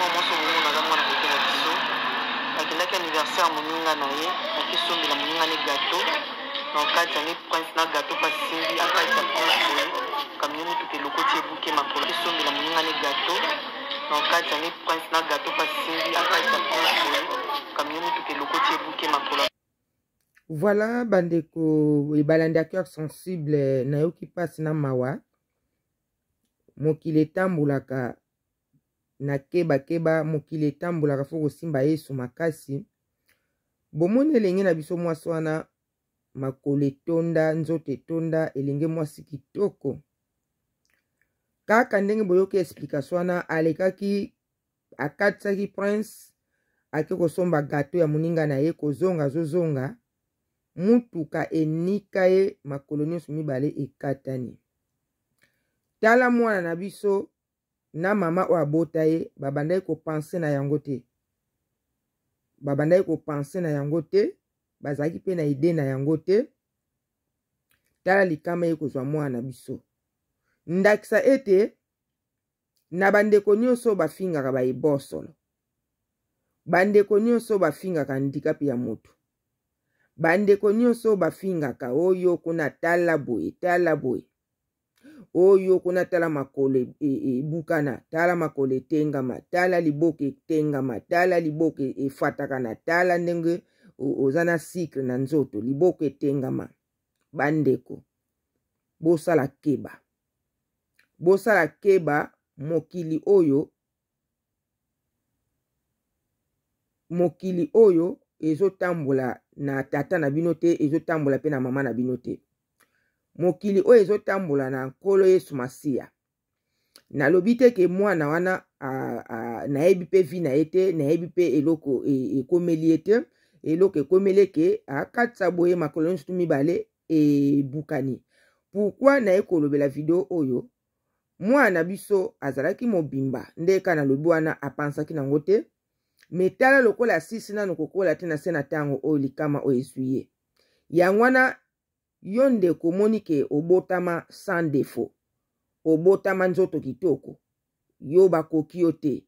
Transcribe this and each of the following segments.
mwa mwasi obongo naza mwana moke na biso nakendaki anniversaire moninga na ye naki sombela moninga ne gato na okati yange prince na gato pasimbi akati ya prince boye kamio motuka elokoti ebuke makolo ki sombela moninga ne gato na okati yange prince na gato pasimbi akati ya prince boye kamio motuka elokoti ebuke makolo voilà bandeko ebalandi ya cœur sensible nayoki mpasi na mawa mokili etambolaka na kebakeba mokili etambolaka fo kosimba yesu makasi bomoni elenge na biso mwasi wana makolo etonda nzoto etonda elenge mwasi kitoko kaka ndenge boyoki explikation wana alekaki akatisaki prince ake kosomba gato ya moninga na ye kozonga azozonga mutuka enika ye makolo nyonso mibale ekatani tala mwana na biso na mama oyo abota ye babandaki kopense na yango te babandaki kopense na yango te bazalaki mpe na ide na yango te tala likama ye kozwa mwana na biso ndakisa ete na bandeko nyonso bafingaka bayebosolo bandeko nyonso bafingaka ndikapi ya motu bandeko nyonso bafingaka oyo kuna tala boye tala boye oyo kuna tala makolo ebukana e, e, e tala makolo etengama tala liboke etengama tala liboke efataka na tala ndenge oza na sikre na nzoto liboke etengama bandeko bosala keba bosala keba mokili oyo mokili oyo ezotambola na tata na bino te ezotambola pe na mama na bino te mokili oyo ezotambola na nkolo yesu masiya nalobi te ke mwana wana nayebi mpe vi na ye te nayebi mpe eloko e, ekomeli e ye te eloko ekomeli eke akatisa boye makolo nyonso mibale ebukani pourkui naye kolobela video oyo mwana biso azalaki mobimba nde ka nalobi wana apansaki nango te me tala lokola asisi nano kokola te na se na ntango oyo likama oyo eswi ye yango wana yo nde komoni ke obotama sans defo obotama nzoto kitoko yo bakoki yo te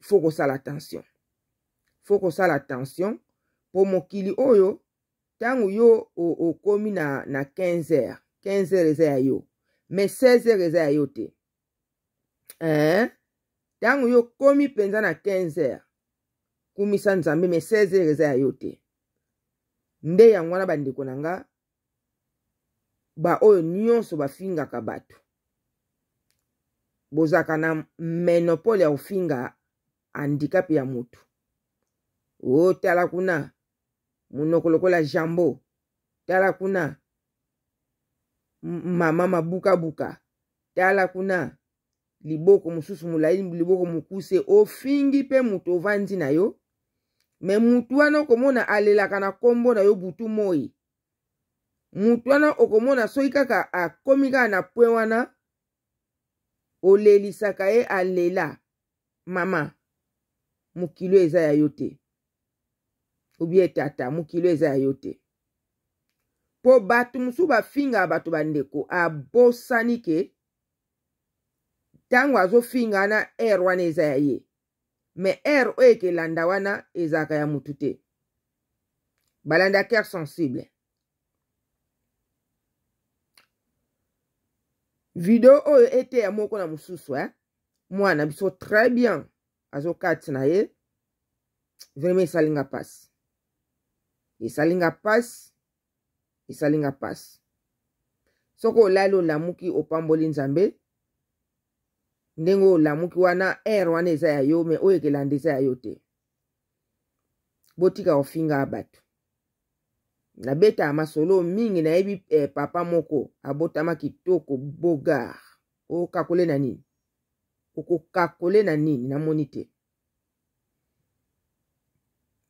fo kosala attention fo kosala attention mpo mokili oyo ntango yo okómi na, na 15 heures 15 heures eza ya yo me 16 heures eza ya yo te ntango yo okómi mpenza na 15 heures kumisa nzambe me 16 heures eza ya yo te nde yango wana bandeko na nga baoyo nyonso bafingaka bato bozalaka na menopole ya kofinga handikape ya motu o tala kuna monoko lokola jambo tala kuna mama mabukabuka tala kuna liboko mosusu molai liboko mokuse ofingi mpe moto ovandi na yo me mutu wana okomona alelaka na nkombo na yo butu moi mutu wana okomona soki kaka akomi kaka na pwe wana olelisaka ye alela mama mokilo eza ya yo te obie tata mokilo eza ya yo te mpo bato mosusu bafingaka bato bandeko abosani ke ntango azofinga na ere wana eza ya ye me ere oyo ekelanda wana ezalaka ya motu te balandaki aire sensible video oyo eteya moko na mosusu eh? mwana biso très bien azokati na ye vraimen esalinga mpasi esalinga mpasi esalinga mpasi soki olali olamuki opamboli nzambe ndenge olamuki wana ere wana eza ya yo me oyo ekelanda eza ya yo te botika kofinga ya bato nabetaka masolo mingi nayebi eh, papa moko abotama kitoko bogar okakole na nini okokakole na nini namoni te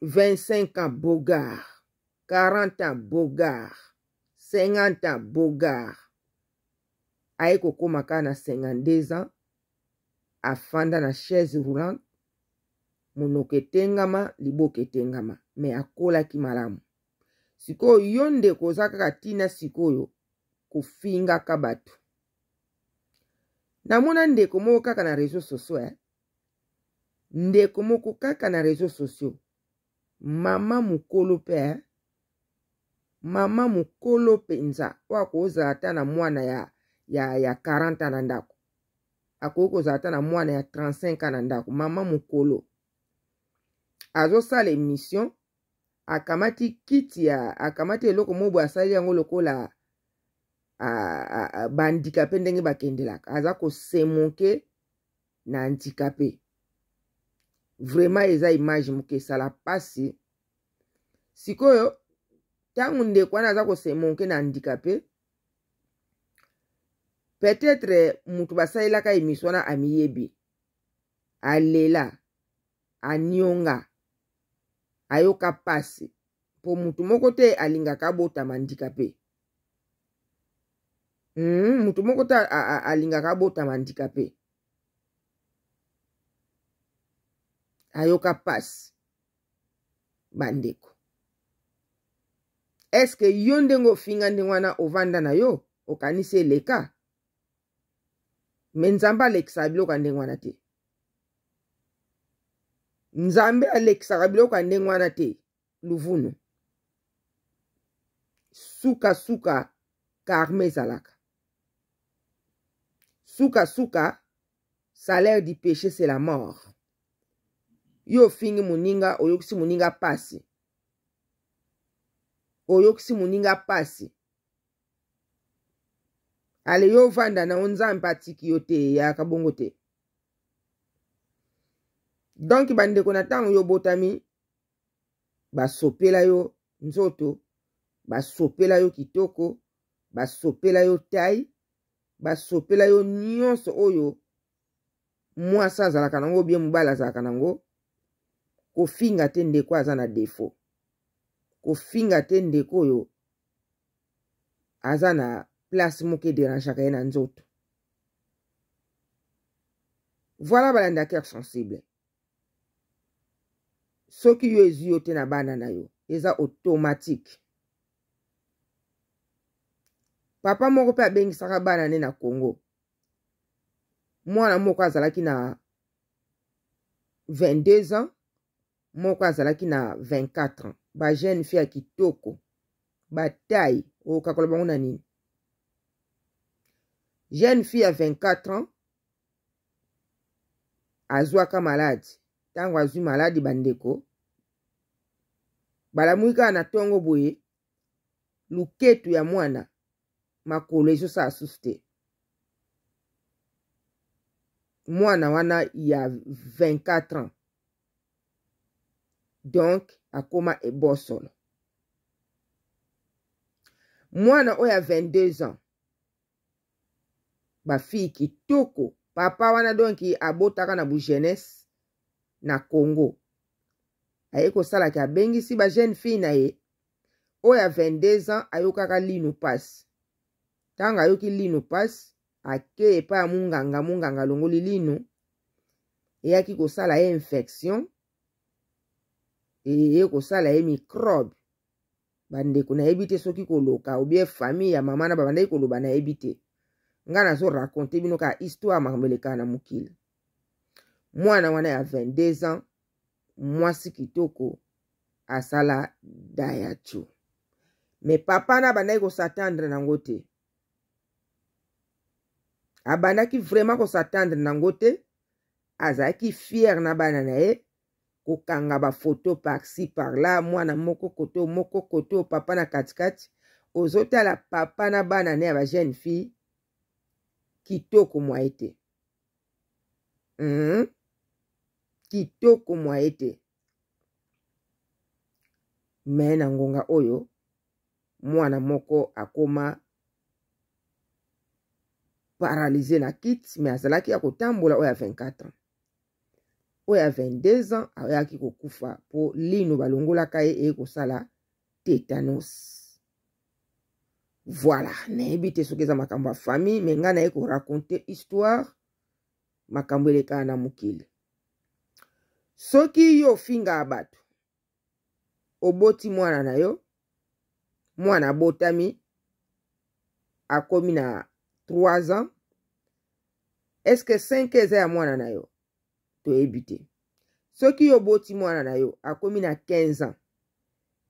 25 ans bogar 40 ans bogar 50 ans bogar aye kokóma kaka na 52 ans afanda na chaise roulante monoko etengama liboka etengama me akolaki malamu sikoyo yo ndeko oza kaka ntina sikoyo kofingaka bato namona ndeko moko kaka na réseau sociaux eh? ndeko moko kaka na réseau sociaux mama mokolo mpe eh? mama mokolo mpenza oyo akozala ata na mwana ya ya ya 40 na ndako akoki kozala ata na mwana ya 35 na ndako mama mokolo azosala émission akamati kiti ya akamati eloko moko boye asali yango lokola bandikape ndenge bakendelaka aza kosemonke na handikape vraiment eza image moke esala mpasi sikoyo ntango ndeko wana aza kosemonke na handikape peut-être mutuba sayila ka émission na ami ye bi a lela a nionga ayoka pasi mpo mutu moko te alingaka abotama ndikape mm, mutu moko te alingaka abotama ndikape ayoka pasi bandeko eske yo ndenge ofinga ndenge wana ovanda na yo okanisi eleka me nzambe alekisaka biloko ya ndenge wana te nzambe alekisaka biloko ya ndenge wana te luvunu sukasuka karme ezalaka sukasuka salaire du péché c'est la mort yo ofingi moninga oyokisi moninga pasi oyokisi moninga pasi ale yo ofanda na onzambe atiki yo te eyaka bongo te donk bandeko na ntango yo botami basopela yo nzoto basopela yo kitoko basopela yo tai basopela yo nyonso oyo mwasi azalaka nango bie mobali azalaka nango kofinga te ndeko aza na defo kofinga te ndeko oyo aza na place moko ederangeaka ye na nzoto voila balandakere sensible soki yo ezwi yo te na bana na yo eza automatike papa moko mpe abengisaka bana ne na congo mwana moko azalaki na 22 ans moko azalaki na 24 ans bajeune fille ya kitoko batai oyoka koloba ngo na nini jeune fille ya 24 ans azwaka maladi ntango azwi maladi bandeko balamwi kaka na ntongo boye luketu ya mwana makolo ezosala susu te mwana wana ya 24 ans donk akóma ebosolo mwana oyo ya 22 ans bafille kitoko papa wana donki abotaka na bugenese na congo aye kosalaki abengisi bajeune fille na ye oyo ya 22 ans ayokaka lino mpasi ntango ayoki lino mpasi ake epai ya monganga monganga alongoli lino eyaki kosala ye infection eye kosala ye microbe bandeko nayebi te soki koloka obie famille ya mama na babandaki koloba nayebi te nga nazorakonte bino kaka histoire makameleka na mokili mwana wana ya 22 ans mwasi kitoko asala dayacho me papa na abandaki kosatandre nango te abandaki vraiment kosatandre nango te azalaki fiere na bana na ye kokanga bafoto parsi parla mwana moko koto moko koto papa na katikati ozotala papa na bana na ye ya bajeune fille kitoko mwa ete mm? kitoko mwa ete me na ngonga oyo mwana moko akoma paralise na kiti me azalaki ya kotambola oyo ya 24 ans oyo ya 22 ans ayaki kokufa mpo lino balongolaka ye eye kosala tetanos voila nayebi te soki eza makambo ya famille me ngai naye koraconte histoire makambo elekaa na mokili soki yo ofingaa bato oboti mwana na yo mwana abotami akomi na 3 ans eske 5 eza ya mwana na yo toyebi te soki yo oboti mwana na yo akomi na 15 ans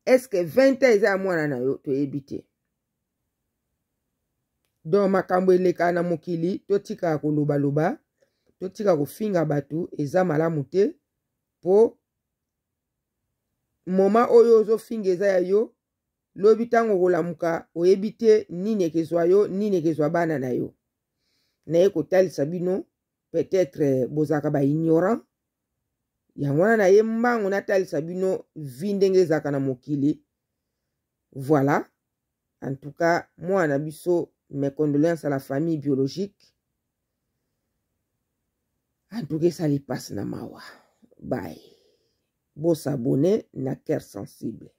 eske 20 eza ya mwana na yo toyebi te don makambo eleka na mokili totikaka kolobaloba totika kofinga bato eza malamu te mpo moma oyo ozofinga eza ya yo lobi ntango okolamuka oyebi te nini ekezwa yo nini ekezwa bana na yo naye kotalisa bino peut-être eh, bozalaka baignorant yango wana naye mbango natalisa bino vi ndenge ezalaka na mokili voilà en tout cas mwana biso Mes condoléances à la famille biologique. En tout cas, ça les passe dans ma Bye. Beau s'abonner, n'a cœur sensible.